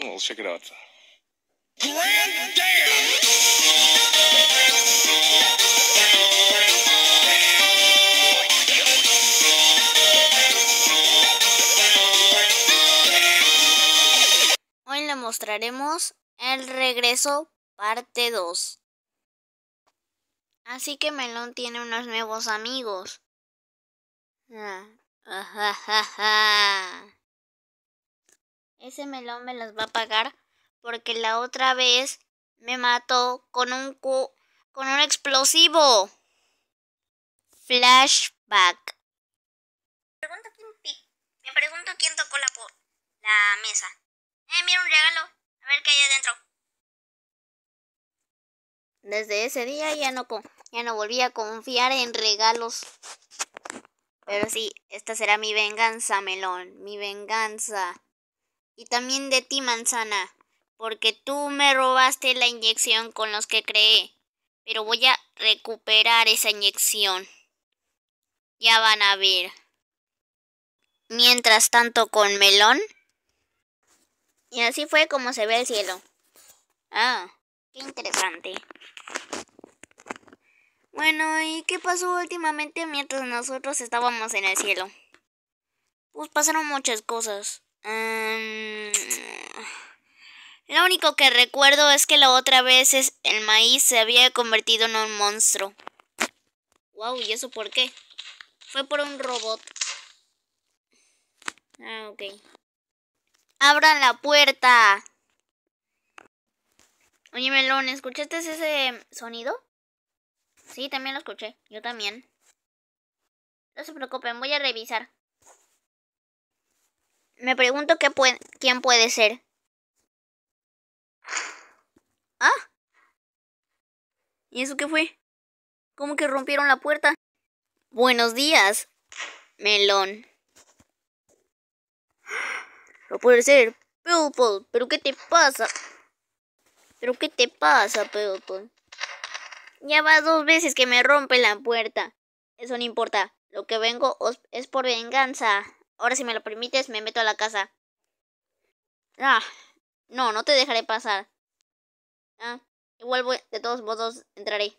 Well, check it out. Hoy le mostraremos el regreso parte 2. Así que Melón tiene unos nuevos amigos. Ah, ah, ese melón me las va a pagar porque la otra vez me mató con un con un explosivo. Flashback. Me pregunto quién, tocó la, la mesa. Eh, mira un regalo. A ver qué hay adentro. Desde ese día ya no, ya no volví a confiar en regalos. Pero sí, esta será mi venganza, Melón. Mi venganza y también de ti, manzana, porque tú me robaste la inyección con los que creé, pero voy a recuperar esa inyección. Ya van a ver. Mientras tanto con melón. Y así fue como se ve el cielo. Ah, qué interesante. Bueno, ¿y qué pasó últimamente mientras nosotros estábamos en el cielo? Pues pasaron muchas cosas. Em, lo único que recuerdo es que la otra vez el maíz se había convertido en un monstruo. Wow, ¿y eso por qué? Fue por un robot. Ah, ok. ¡Abran la puerta! Oye, Melón, ¿escuchaste ese sonido? Sí, también lo escuché. Yo también. No se preocupen, voy a revisar. Me pregunto qué puede, quién puede ser. ¡Ah! ¿Y eso qué fue? ¿Cómo que rompieron la puerta? Buenos días, melón. No puede ser, Purple. ¿Pero qué te pasa? ¿Pero qué te pasa, Peopod? Pues? Ya va dos veces que me rompe la puerta. Eso no importa. Lo que vengo es por venganza. Ahora si me lo permites, me meto a la casa. Ah, no, no te dejaré pasar. Ah, igual voy, de todos modos entraré.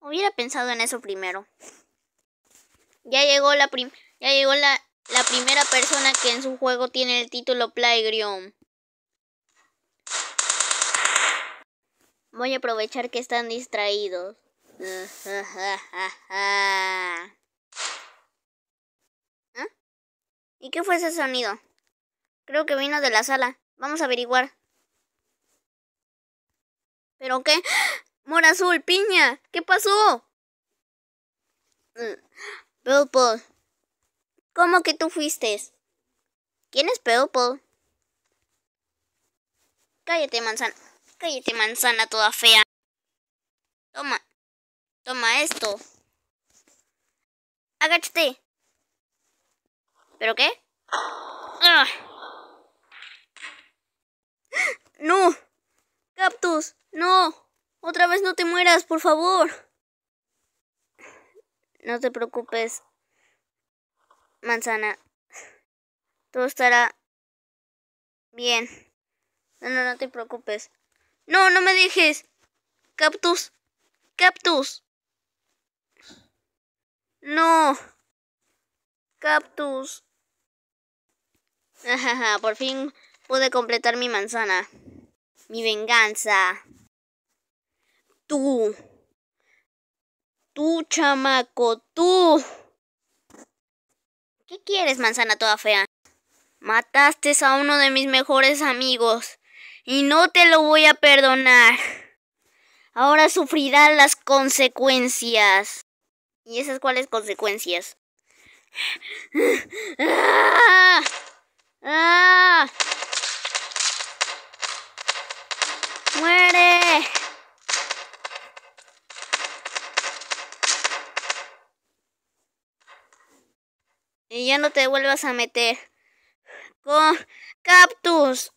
Hubiera pensado en eso primero. Ya llegó la prim ya llegó la, la primera persona que en su juego tiene el título Playgrion. Voy a aprovechar que están distraídos. ¿Ah? ¿Y qué fue ese sonido? Creo que vino de la sala. Vamos a averiguar. ¿Pero qué? ¡Mora azul, piña! ¿Qué pasó? Mm. Purple. ¿Cómo que tú fuiste? ¿Quién es Purple? Cállate, manzana. Cállate, manzana toda fea. Toma, Toma esto. Agáchate. ¿Pero qué? Ah. ¡No! ¡Captus, no. Otra vez no te mueras, por favor. No te preocupes, manzana. Todo estará bien. No, no, no te preocupes. No, no me dejes. ¡Captus! ¡Captus! No. Cactus. Por fin pude completar mi manzana. Mi venganza. Tú. Tú, chamaco, tú. ¿Qué quieres, manzana toda fea? Mataste a uno de mis mejores amigos y no te lo voy a perdonar. Ahora sufrirás las consecuencias. ¿Y esas cuáles consecuencias? ¡Muere! Y ya no te vuelvas a meter con cactus.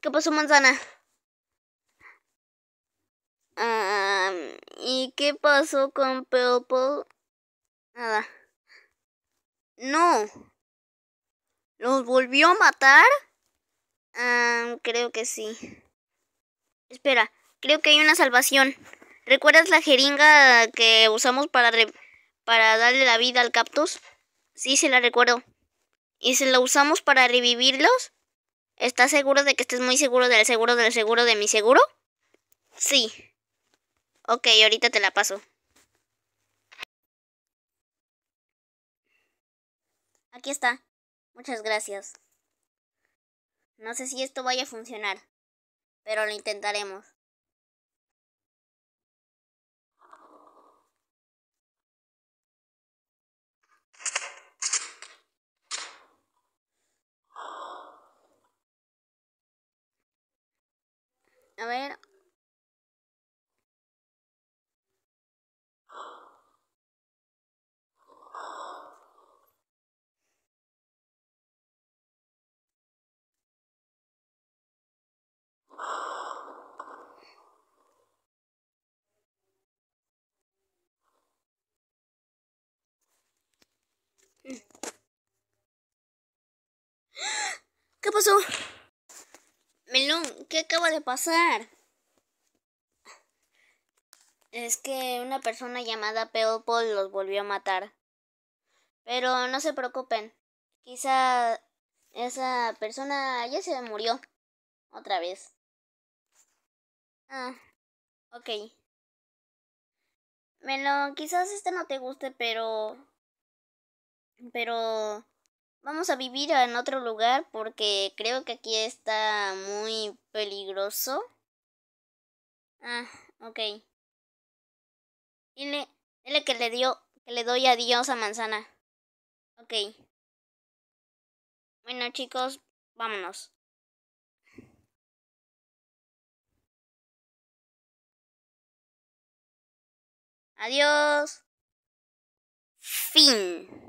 ¿Qué pasó, manzana? qué pasó con Purple? Nada. No. ¿Los volvió a matar? creo que sí. Espera, creo que hay una salvación. ¿Recuerdas la jeringa que usamos para, para darle la vida al cactus? Sí, se la recuerdo. ¿Y si la usamos para revivirlos? ¿Estás seguro de que estés muy seguro del seguro del seguro de mi seguro? Sí. Okay, ahorita te la paso. Aquí está. Muchas gracias. No sé si esto vaya a funcionar, pero lo intentaremos. A ver, pasó? Melón, ¿qué acaba de pasar? Es que una persona llamada Peopold los volvió a matar. Pero no se preocupen. Quizá esa persona ya se murió. Otra vez. Ah, ok. Melón, quizás este no te guste, pero... Pero vamos a vivir en otro lugar porque creo que aquí está muy peligroso. Ah, ok. Dile, dile que le dio, que le doy adiós a manzana. Ok. Bueno chicos, vámonos. Adiós. Fin.